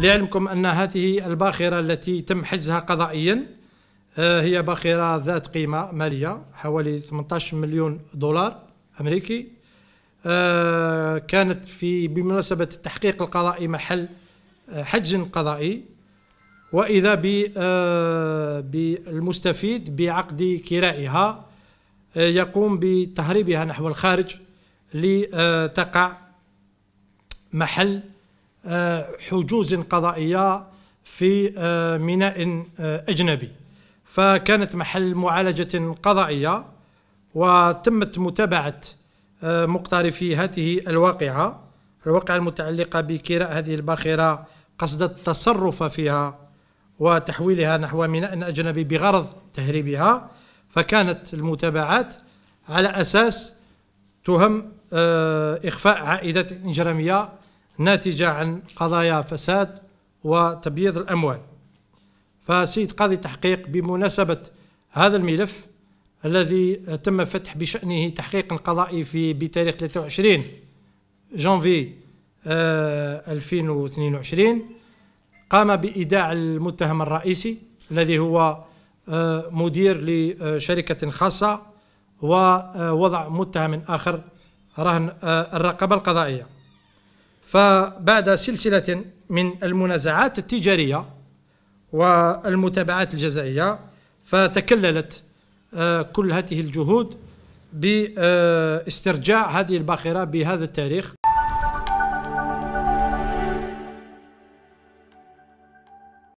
لعلمكم أن هذه الباخرة التي تم حجزها قضائيا آه، هي باخرة ذات قيمة مالية حوالي 18 مليون دولار أمريكي آه، كانت في بمناسبة التحقيق القضائي محل آه، حجز قضائي وإذا بالمستفيد بعقد كرائها يقوم بتهريبها نحو الخارج لتقع محل آه، حجوز قضائية في آه، ميناء آه، أجنبي فكانت محل معالجة قضائية وتمت متابعة مقترفي هذه الواقعة الواقعة المتعلقة بكراء هذه الباخرة قصد التصرف فيها وتحويلها نحو ميناء أجنبي بغرض تهريبها فكانت المتابعات على أساس تهم إخفاء عائدات إجرامية ناتجة عن قضايا فساد وتبييض الأموال فسيد قاضي التحقيق بمناسبة هذا الملف الذي تم فتح بشأنه تحقيق قضائي في بتاريخ 23 جانفي 2022 آه، قام بإيداع المتهم الرئيسي الذي هو آه، مدير لشركة خاصة ووضع متهم آخر رهن آه، الرقبة القضائية فبعد سلسلة من المنازعات التجارية والمتابعات الجزائية فتكللت آه، كل هذه الجهود باسترجاع هذه الباخرة بهذا التاريخ